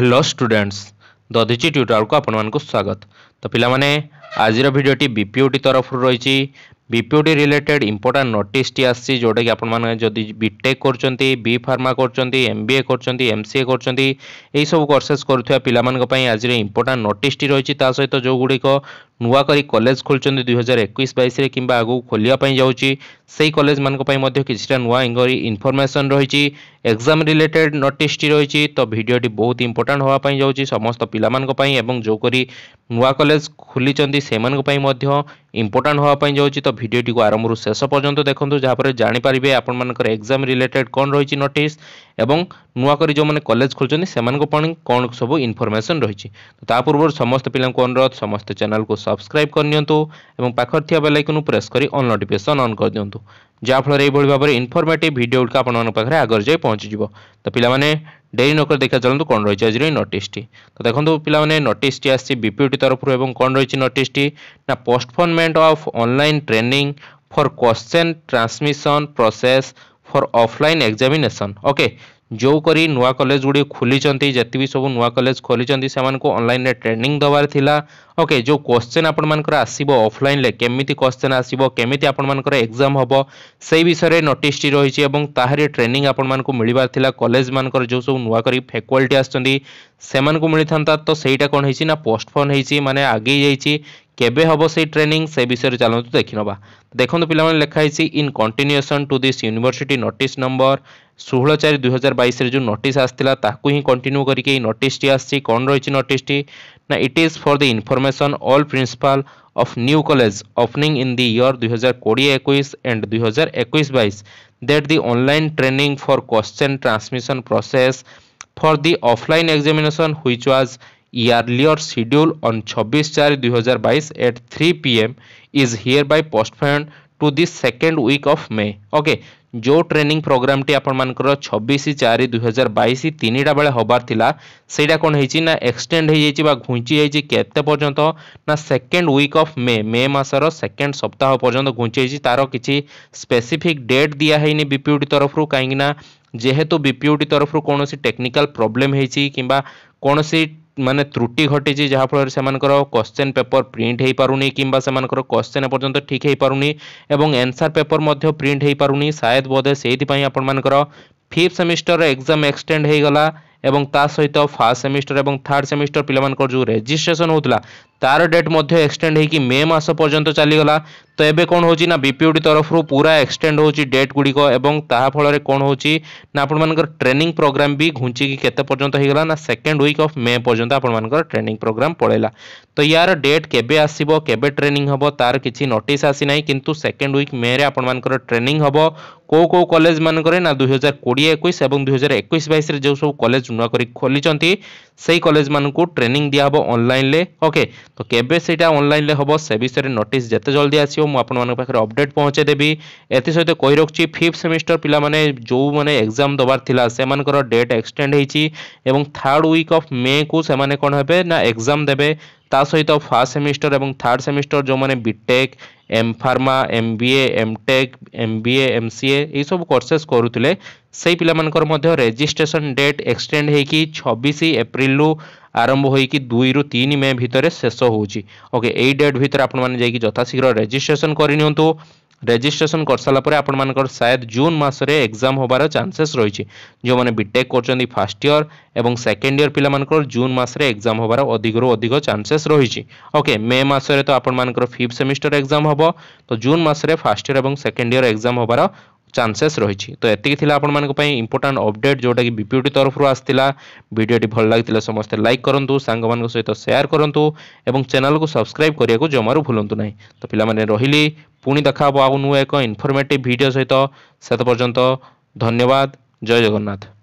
hello students ଦ ଅଧିଚି ଟ୍ୟୁଟରକୁ ଆପଣମାନଙ୍କୁ ସ୍ୱାଗତ ତ ପିଲାମାନେ ଆଜିର ଭିଡ଼ିଓଟି ବିପିଓଟି ତରଫରୁ ରହିଛି ବିପିଓଡ଼ି ରିଲେଟେଡ୍ ଇମ୍ପୋର୍ଟାଣ୍ଟ ନୋଟିସ୍ଟି ଆସିଛି ଯେଉଁଟାକି ଆପଣମାନେ ଯଦି ବିଟେକ୍ କରୁଛନ୍ତି ବି ଫାର୍ମା କରୁଛନ୍ତି ଏମ୍ ବି ଏ କରୁଛନ୍ତି ଏମ୍ ସି ଏ କରୁଛନ୍ତି ଏହିସବୁ କୋର୍ସେସ୍ କରୁଥିବା ପିଲାମାନଙ୍କ ପାଇଁ ଆଜିର ଇମ୍ପୋର୍ଟାଣ୍ଟ ନୋଟିସ୍ଟି ରହିଛି ତା ସହିତ ଯେଉଁଗୁଡ଼ିକ ନୂଆ କରି କଲେଜ ଖୋଲୁଛନ୍ତି ଦୁଇହଜାର ଏକୋଇଶ ବାଇଶରେ କିମ୍ବା ଆଗକୁ ଖୋଲିବା ପାଇଁ ଯାଉଛି ସେହି କଲେଜମାନଙ୍କ ପାଇଁ ମଧ୍ୟ କିଛିଟା ନୂଆ ଇନଫର୍ମେସନ୍ ରହିଛି ଏକ୍ଜାମ୍ ରିଲେଟେଡ୍ ନୋଟିସ୍ଟି ରହିଛି ତ ଭିଡ଼ିଓଟି ବହୁତ ଇମ୍ପୋର୍ଟାଣ୍ଟ ହେବା ପାଇଁ ଯାଉଛି ସମସ୍ତ ପିଲାମାନଙ୍କ ପାଇଁ ଏବଂ ଯେଉଁ କରି ନୂଆ କଲେଜ ଖୋଲିଛନ୍ତି ସେମାନଙ୍କ ପାଇଁ ମଧ୍ୟ ଇମ୍ପୋର୍ଟାଣ୍ଟ ହେବା ପାଇଁ ଯାଉଛି ତ ভিডিওটিকে আরম্ভর শেষ পর্যন্ত দেখুন যাফলে জাঁপারে আপনার এক্সাম রিলেটেড কম রয়েছে নোটিস এবং নূকরি যে কলেজ খোলছেন সে কম সব ইনফরমেসন রয়েছে তো তা পূর্ব সমস্ত পিলা অনুরোধ সমস্ত চ্যানেলকে সবসক্রাইব করে নিও এবং পাখর থাকা বেলাইকন প্রেস করে অল নোটিফিকেসন অন করে দিও যাফলে এইভাবে ভাবে ইনফরমেটিভ ভিডিও গুড়ি আপনার পাখে আগর যাই পৌঁছিযোগ তো পিলা ଡେରି ନ କରି ଦେଖିବା ଚାଲନ୍ତୁ କ'ଣ ରହିଛି ଆଜିର ନୋଟିସ୍ଟି ତ ଦେଖନ୍ତୁ ପିଲାମାନେ ନୋଟିସ୍ଟି ଆସିଛି ବିପିୟୁଟି ତରଫରୁ ଏବଂ କ'ଣ ରହିଛି ନୋଟିସ୍ଟି ନା postponement of online training for question transmission process for offline examination okay ଯେଉଁ କରି ନୂଆ କଲେଜ ଗୁଡ଼ିଏ ଖୋଲିଛନ୍ତି ଯେତିକି ସବୁ ନୂଆ କଲେଜ ଖୋଲିଛନ୍ତି ସେମାନଙ୍କୁ ଅନଲାଇନ୍ରେ ଟ୍ରେନିଂ ଦେବାର ଥିଲା ଓକେ ଯେଉଁ କ୍ୱେଶ୍ଚେନ୍ ଆପଣମାନଙ୍କର ଆସିବ ଅଫଲାଇନ୍ରେ କେମିତି କ୍ୱେଶ୍ଚେନ୍ ଆସିବ କେମିତି ଆପଣମାନଙ୍କର ଏକ୍ଜାମ୍ ହେବ ସେଇ ବିଷୟରେ ନୋଟିସ୍ଟି ରହିଛି ଏବଂ ତାହାରି ଟ୍ରେନିଂ ଆପଣମାନଙ୍କୁ ମିଳିବାର ଥିଲା କଲେଜମାନଙ୍କର ଯେଉଁ ସବୁ ନୂଆ କରି ଫ୍ୟାକଲ୍ଟି ଆସୁଛନ୍ତି ସେମାନଙ୍କୁ ମିଳିଥାନ୍ତା ତ ସେଇଟା କ'ଣ ହେଇଛି ନା ପୋଷ୍ଟପୋନ୍ ହେଇଛି ମାନେ ଆଗେଇ ଯାଇଛି কেবে হব সেই ট্রেনিং সে বিষয়ে চালু দেখিনবা দেখুন পিলা লেখা হয়েছে in continuation to this university notice number ষোহল চারি দুই হাজার বাইশের যে নোটিস আসছিল তাকে হি কন্টিনিউ করি এই নোটিসটি আসছে কণ রয়েছে নোটিসটি না it is for the information all principal of new college opening in the year দুই হাজার কোড়িয়ে একুশ এন্ড দুই হাজার একুশ বাইশ that the online training for question transmission process for the offline examination which was earlier schedule on 26 4 2022 at 3 pm is hereby postponed to the second week of may okay जो training program टी आपर छबिश चार दुई हजार bash तीन बेले हबार था से कौन होना एक्सटेड हो घुंची जाते पर्यंत ना second week of May May मसर सेकेंड सप्ताह पर्यंत घुंची तार किसी स्पेसीफिक डेट दिहनी बीपीयूटी तरफ कहीं जेहेतु बीपीयूटी तरफ कौन टेक्निकाल प्रोब्लेम हो किसी মানে ত্রুটি ঘটিছে যাহাফଳରେ সেମାନଙ୍କର କୋଶ୍ଚେନ୍ ପେପର୍ ପ୍ରିଣ୍ଟ ହୋଇପାରୁନି କିମ୍ବା ସେମାନଙ୍କର କୋଶ୍ଚେନ୍ ଏପର୍ଯ୍ୟନ୍ତ ଠିକ୍ ହୋଇପାରୁନି ଏବଂ ଏନ୍ସାର୍ ପେପର୍ ମଧ୍ୟ ପ୍ରିଣ୍ଟ ହୋଇପାରୁନି ସାୟଦ ବୋଧେ ସେଇଥିପାଇଁ ଆପଣମାନଙ୍କର ଫିଫ୍ଥ ସେମିଷ୍ଟର ଏକ୍ଜାମ୍ ଏକ୍ସଟେଣ୍ଡ ହୋଇଗଲା ଏବଂ ତା ସହିତ ଫାର୍ଷ୍ଟ ସେମିଷ୍ଟର ଏବଂ ଥାର୍ଡ଼ ସେମିଷ୍ଟର ପିଲାମାନଙ୍କର ଯେଉଁ ରେଜିଷ୍ଟ୍ରେସନ୍ ହେଉଥିଲା তার ডেট মধ্যে এক্সটেন্ড হয়েকি মে মাস পর্যন্ত চালিগলা তো এবে কোণ হচ্ছে না বিপিওডি তরফর পুরা এক্সটেন্ড হচ্ছে ডেট গুড়িক এবং তাহা ফলরে কোণ হচ্ছে না আপনার ট্রেনিং প্রোগ্রাম বি ঘুঞ্চিকি কেতে পর্যন্ত হয়েগলা না সেকেন্ড উইক অফ মে পর্যন্ত আপনার ট্রেনিং প্রোগ্রাম পড়াইলা তো ইয়ার ডেট কেবে আসব কেবে ট্রেনিং হব তার কিছু নোটিস আসি না কিন্তু সেকেন্ড উইক মে রে আপনার ট্রেনিং হব কেউ কেউ কলেজ মানকরে না দুই হাজার কোড়িয়ে একুশ এবং দুই হাজার একুশ বাইশে যে সব কলেজ নূয়া করে খোলিছেন সেই কলেজ মানুষ ট্রেনিং দিয়া হব অনলাইনলে ওকে তো কেবে সেটা অনলাইনে হব সে বিষয়ে নোটিস যেতে জলদি আসিব মু আপনার পাখে অপডেট পৌঁছে দেবি এসহ কই রাখছি ফিফ্থ সেমিস্টর পিলা মানে যে মানে এক্সাম দেবার লা সেমানকর ডেট এক্সটেন্ড হয়েছি এবং থার্ড উইক অফ মে কু সেমানে কোণ হবে না এক্সাম দেবে ତା ସହିତ ଫାର୍ଷ୍ଟ ସେମିଷ୍ଟର ଏବଂ ଥାର୍ଡ଼ ସେମିଷ୍ଟର ଯେଉଁମାନେ BTech M pharma M B A M tech M B A M C A ଏଇସବୁ କୋର୍ସେସ୍ କରୁଥିଲେ ସେଇ ପିଲାମାନଙ୍କର ମଧ୍ୟ ରେଜିଷ୍ଟ୍ରେସନ୍ ଡେଟ୍ ଏକ୍ସଟେଣ୍ଡ ହେଇକି ଛବିଶ ଏପ୍ରିଲରୁ ଆରମ୍ଭ ହୋଇକି ଦୁଇରୁ ତିନି ମେ ଭିତରେ ଶେଷ ହେଉଛି ଓକେ ଏଇ ଡେଟ୍ ଭିତରେ ଆପଣମାନେ ଯାଇକି ଯଥାଶୀଘ୍ର ରେଜିଷ୍ଟ୍ରେସନ୍ କରିନିଅନ୍ତୁ ରେଜିଷ୍ଟ୍ରେସନ କରିସାରିଲା ପରେ ଆପଣମାନଙ୍କର ସାୟଦ ଜୁନ୍ ମାସରେ ଏକ୍ଜାମ୍ ହେବାର ଚାନ୍ସେସ୍ ରହିଛି ଯେଉଁମାନେ ବିଟେକ୍ କରୁଛନ୍ତି ଫାର୍ଷ୍ଟ ଇୟର୍ ଏବଂ ସେକେଣ୍ଡ ଇୟର୍ ପିଲାମାନଙ୍କର ଜୁନ୍ ମାସରେ ଏକ୍ଜାମ୍ ହେବାର ଅଧିକରୁ ଅଧିକ ଚାନ୍ସେସ୍ ରହିଛି ଓକେ ମେ ମାସରେ ତ ଆପଣମାନଙ୍କର ଫିଫ୍ଥ ସେମିଷ୍ଟର ଏକ୍ଜାମ୍ ହେବ ତ ଜୁନ୍ ମାସରେ ଫାର୍ଷ୍ଟ ଇୟର୍ ଏବଂ ସେକେଣ୍ଡ ଇୟର୍ ଏକ୍ଜାମ୍ ହେବାର ଚାନ୍ସେସ୍ ରହିଛି ତ ଏତିକି ଥିଲା ଆପଣମାନଙ୍କ ପାଇଁ ଇମ୍ପୋର୍ଟାଣ୍ଟ ଅପଡେଟ୍ ଯେଉଁଟାକି ବିପିୟୁଟି ତରଫରୁ ଆସିଥିଲା ଭିଡ଼ିଓଟି ଭଲ ଲାଗିଥିଲେ ସମସ୍ତେ ଲାଇକ୍ କରନ୍ତୁ ସାଙ୍ଗମାନଙ୍କ ସହିତ ସେୟାର କରନ୍ତୁ ଏବଂ ଚ୍ୟାନେଲକୁ ସବସ୍କ୍ରାଇବ୍ କରିବାକୁ ଜମାରୁ ଭୁଲନ୍ତୁ ନାହିଁ ତ ପିଲାମାନେ ରହିଲି ପୁଣି ଦେଖା ହେବ ଆଉ ନୂଆ ଏକ ଇନଫର୍ମେଟିଭ୍ ଭିଡ଼ିଓ ସହିତ ସେତେ ପର୍ଯ୍ୟନ୍ତ ଧନ୍ୟବାଦ ଜୟ ଜଗନ୍ନାଥ